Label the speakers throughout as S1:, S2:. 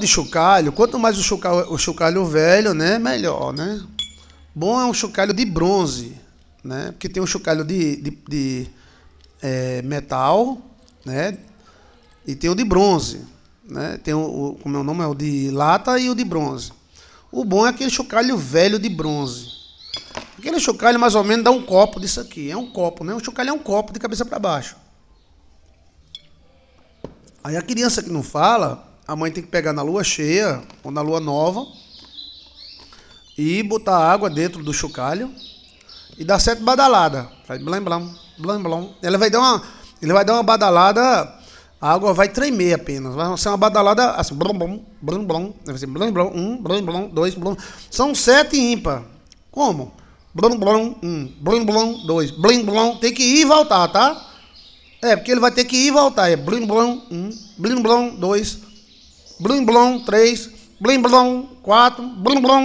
S1: de chocalho, quanto mais o chocalho, o chocalho velho, né, melhor, né? Bom é um chocalho de bronze, né? Porque tem um chocalho de, de, de é, metal, né? E tem o de bronze, né? Tem o, o, como é o nome é o de lata e o de bronze. O bom é aquele chocalho velho de bronze. Aquele chocalho mais ou menos dá um copo disso aqui. É um copo, né? Um chocalho é um copo de cabeça para baixo. Aí a criança que não fala, a mãe tem que pegar na lua cheia ou na lua nova e botar água dentro do chocalho e dar sete badaladas. Faz blam blam, blam blam. Ela vai dar uma, ele vai dar uma badalada, a água vai tremer apenas. Vai ser uma badalada assim, blum blum, blum blum, vai ser blum blum, um, blum blum, dois, São sete ímpar. Como? Blum blum, um, blum blum, dois, blum blum. Tem que ir e voltar, tá? É, porque ele vai ter que ir e voltar. É blum blum, um, blum blum, dois, blim blum, 3, blum blum, 4, blum blum,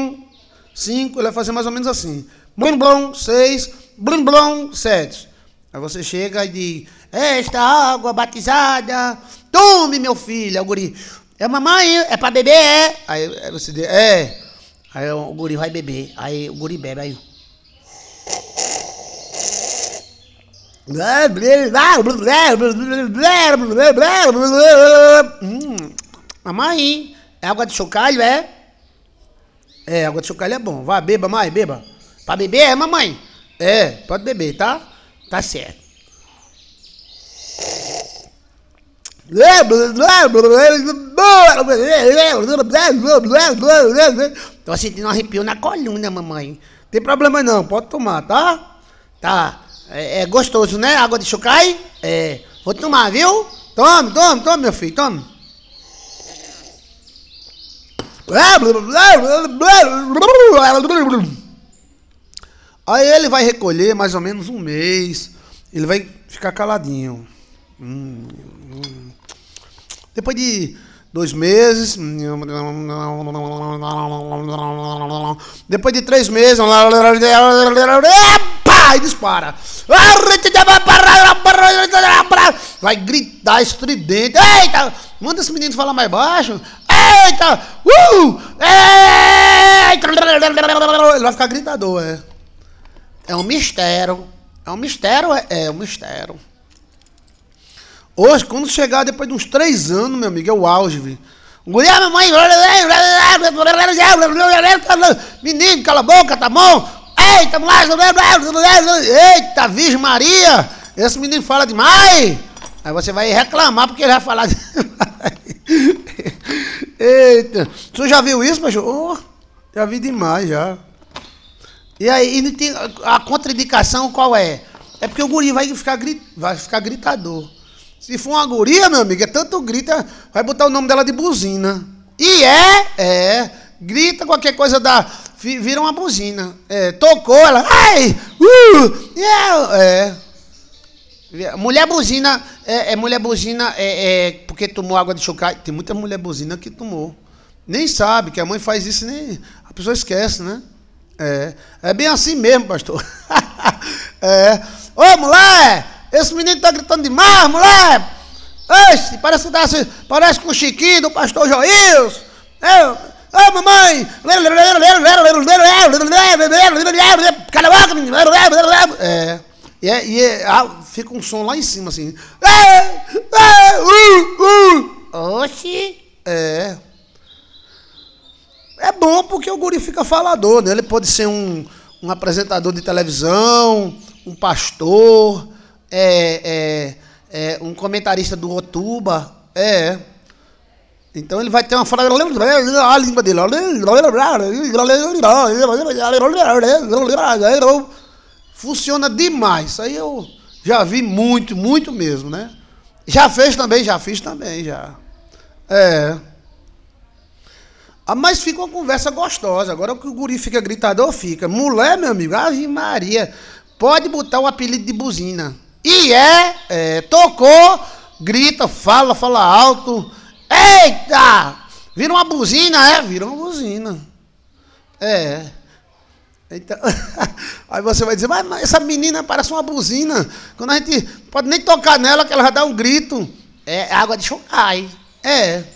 S1: 5, ele vai fazer mais ou menos assim. Blim blum, 6, blum blum, 7. Aí você chega e diz: Esta água batizada, tome, meu filho. É o guri: É mamãe, é pra beber, é? Aí você diz: É. Aí o guri vai beber. Aí o guri bebe. Aí. Hum, Mamãe, é água de chocalho é? É, água de chocalho é bom. Vá, beba, mãe, beba. Pra beber é, mamãe? É, pode beber, tá? Tá certo. Tô sentindo um arrepio na coluna, mamãe. Tem problema não, pode tomar, tá? Tá. É, é gostoso, né? Água de chocai? É. Vou tomar, viu? Tome, tome, tome, meu filho, tome. Aí ele vai recolher mais ou menos um mês. Ele vai ficar caladinho. Hum, hum. Depois de dois meses. Depois de três meses. Epa! E dispara. Vai gritar estridente. Eita! Manda esse menino falar mais baixo. Eita! Uh! Eita! Ele vai ficar gritador, é. É um mistério. É um mistério, é? é, é um mistério. Hoje, quando chegar depois de uns três anos, meu amigo, é o auge, viu? Mulher, mamãe, menino, cala a boca, tá bom? Eita, mulher, eita, Virgem Maria, esse menino fala demais. Aí você vai reclamar porque ele vai falar demais. Eita, tu já viu isso, Major? Oh, já vi demais, já. E aí, e tem, a contraindicação qual é? É porque o guri vai ficar, grit, vai ficar gritador. Se for uma guria, meu amigo, é tanto grita, vai botar o nome dela de buzina. E é, é. Grita qualquer coisa da. Vira uma buzina. É, tocou, ela. Ai! Uh! Yeah, é, é. Mulher buzina é, é mulher buzina é, é, porque tomou água de chocalho. Tem muita mulher buzina que tomou. Nem sabe que a mãe faz isso, nem a pessoa esquece, né? É, é bem assim mesmo, pastor. é. Ô, mulher! Esse menino tá gritando demais, mulher! Oxe, parece que tá assim, parece com o Chiquinho do pastor Joils. Eu... É, ô oh, mamãe! É. E, é, e é, ah, fica um som lá em cima, assim. É, é, uh, uh. Oxi! É. É bom porque o guri fica falador, né? Ele pode ser um, um apresentador de televisão, um pastor, é, é, é um comentarista do Otuba. É. Então ele vai ter uma frase. A língua dele. Funciona demais. Isso aí eu já vi muito, muito mesmo, né? Já fez também, já fiz também, já. É. Ah, mas fica uma conversa gostosa. Agora o que o guri fica gritador, fica. Mulher, meu amigo, Ave Maria, pode botar o apelido de buzina. E é, é tocou, grita, fala, fala alto. Eita! Vira uma buzina, é? Vira uma buzina. É. Então, aí você vai dizer, mas, mas essa menina parece uma buzina. Quando a gente pode nem tocar nela, que ela já dá um grito. É água de hein? É.